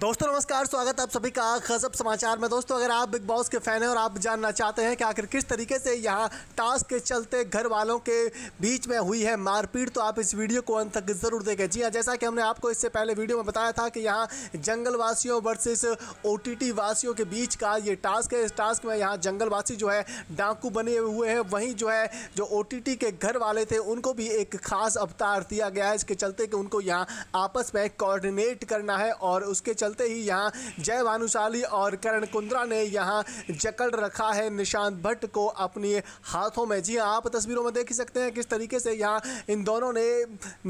दोस्तों नमस्कार स्वागत है आप सभी का खजब समाचार में दोस्तों अगर आप बिग बॉस के फैन हैं और आप जानना चाहते हैं कि आखिर किस तरीके से यहाँ टास्क के चलते घर वालों के बीच में हुई है मारपीट तो आप इस वीडियो को अंत तक ज़रूर देखें जी हाँ जैसा कि हमने आपको इससे पहले वीडियो में बताया था कि यहाँ जंगलवासियों वर्सेस ओ वासियों के बीच का ये टास्क है इस टास्क में यहाँ जंगलवासी जो है डाकू बने हुए हैं वहीं जो है जो ओ के घर वाले थे उनको भी एक खास अवतार दिया गया है इसके चलते कि उनको यहाँ आपस में कोऑर्डिनेट करना है और उसके चलते ही यहाँ जय भानुशाली और करण कुंद्रा ने यहाँ जकड़ रखा है निशांत भट्ट को अपने हाथों में जी हाँ आप तस्वीरों में देख ही सकते हैं किस तरीके से यहाँ इन दोनों ने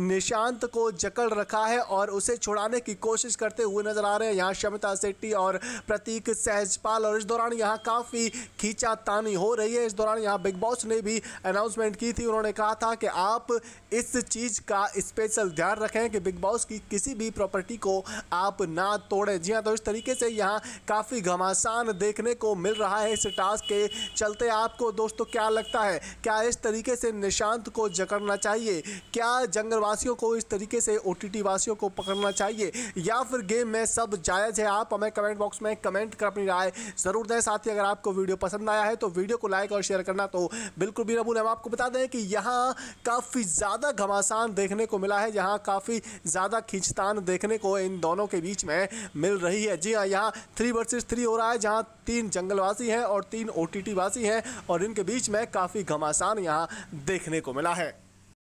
निशांत को जकड़ रखा है और उसे छुड़ाने की कोशिश करते हुए नजर आ रहे हैं यहाँ शमिता सेट्टी और प्रतीक सहजपाल और इस दौरान यहाँ काफ़ी खींचातानी हो रही है इस दौरान यहाँ बिग बॉस ने भी अनाउंसमेंट की थी उन्होंने कहा था कि आप इस चीज़ का स्पेशल ध्यान रखें कि बिग बॉस की किसी भी प्रॉपर्टी को आप ना तोड़े जी हाँ तो इस तरीके से यहाँ काफ़ी घमासान देखने को मिल रहा है इस टास्क के चलते आपको दोस्तों क्या लगता है क्या इस तरीके से निशांत को जकड़ना चाहिए क्या जंगलवासियों को इस तरीके से ओ वासियों को पकड़ना चाहिए या फिर गेम में सब जायज़ है आप हमें कमेंट बॉक्स में कमेंट कर अपनी राय ज़रूर दें साथ ही अगर आपको वीडियो पसंद आया है तो वीडियो को लाइक और शेयर करना तो बिल्कुल भी नबूल हम आपको बता दें कि यहाँ काफ़ी ज़्यादा घमासान देखने को मिला है यहाँ काफ़ी ज़्यादा खींचतान देखने को इन दोनों के बीच में मिल रही है जी हाँ यहाँ थ्री वर्सेस थ्री हो रहा है जहाँ तीन जंगलवासी हैं और तीन ओ वासी हैं और इनके बीच में काफ़ी घमासान यहाँ देखने को मिला है